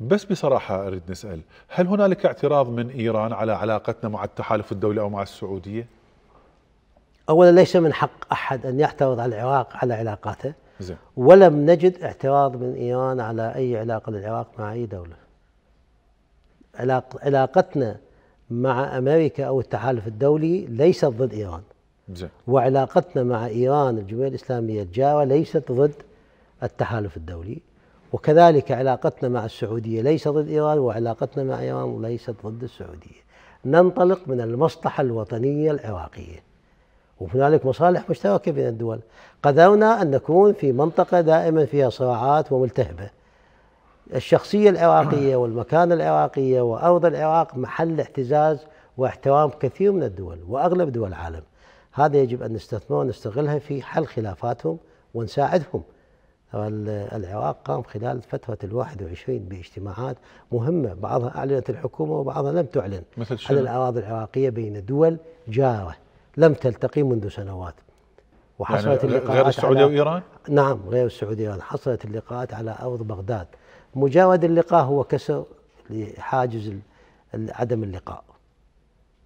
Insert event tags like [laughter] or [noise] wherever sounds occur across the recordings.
بس بصراحة أريد نسأل هل هنالك اعتراض من إيران على علاقتنا مع التحالف الدولي أو مع السعودية؟ أولا ليس من حق أحد أن يعترض على العراق على علاقاته زي. ولم نجد اعتراض من إيران على أي علاقة للعراق مع أي دولة علاق علاقتنا مع أمريكا أو التحالف الدولي ليست ضد إيران زي. وعلاقتنا مع إيران الجمهورية الإسلامية الجارة ليست ضد التحالف الدولي وكذلك علاقتنا مع السعودية ليس ضد إيران وعلاقتنا مع إيران ليست ضد السعودية ننطلق من المصلحة الوطنية العراقية وهنالك مصالح مشتركة بين الدول قدرنا أن نكون في منطقة دائما فيها صراعات وملتهبة الشخصية العراقية [clears throat] والمكانة العراقية وأرض العراق محل اعتزاز واحترام كثير من الدول وأغلب دول العالم هذا يجب أن نستثمر ونستغلها في حل خلافاتهم ونساعدهم العراق قام خلال فترة ال 21 باجتماعات مهمة بعضها أعلنت الحكومة وبعضها لم تعلن مثل على الأراضي العراقية بين دول جارة لم تلتقي منذ سنوات وحصلت يعني اللقاءات غير السعودية وإيران؟ نعم غير السعودية وإيران حصلت اللقاءات على أرض بغداد مجرد اللقاء هو كسر لحاجز عدم اللقاء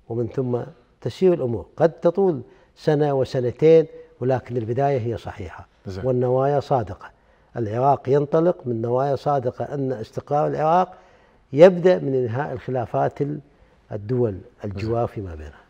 ومن ثم تسير الأمور قد تطول سنة وسنتين ولكن البداية هي صحيحة زي. والنوايا صادقه العراق ينطلق من نوايا صادقة أن استقرار العراق يبدأ من إنهاء الخلافات الدول الجوار فيما بينها